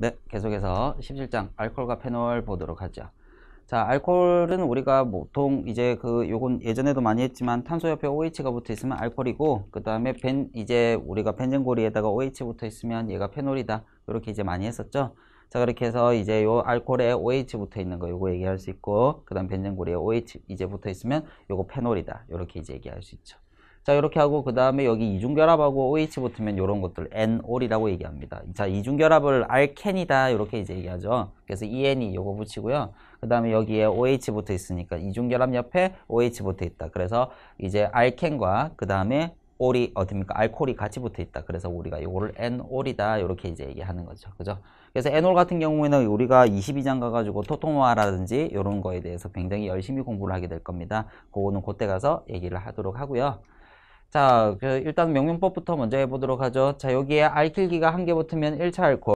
네, 계속해서 17장 알코올과 페놀 보도록 하죠. 자, 알코올은 우리가 보통 이제 그 요건 예전에도 많이 했지만 탄소 옆에 OH가 붙어 있으면 알코올이고 그다음에 벤 이제 우리가 벤젠고리에다가 OH 붙어 있으면 얘가 페놀이다. 이렇게 이제 많이 했었죠. 자, 그렇게 해서 이제 요 알코올에 OH 붙어 있는 거 요거 얘기할 수 있고 그다음 벤젠고리에 OH 이제 붙어 있으면 요거 페놀이다. 이렇게 이제 얘기할 수 있죠. 자 이렇게 하고 그 다음에 여기 이중결합하고 OH 붙으면 이런 것들 NOL이라고 얘기합니다 자 이중결합을 알켄이다 이렇게 이제 얘기하죠 그래서 EN이 요거 붙이고요 그 다음에 여기에 OH 붙어 있으니까 이중결합 옆에 OH 붙어 있다 그래서 이제 알켄과 그 다음에 올이 어딥니까? 알코올이 같이 붙어 있다. 그래서 우리가 요거를 N올이다. 이렇게 이제 얘기하는 거죠. 그죠? 그래서 N올 o 같은 경우에는 우리가 22장 가가지고 토토모아라든지 이런 거에 대해서 굉장히 열심히 공부를 하게 될 겁니다. 그거는 그때 가서 얘기를 하도록 하고요. 자, 그 일단 명령법부터 먼저 해보도록 하죠. 자, 여기에 알킬기가한 개 붙으면 1차 알코올.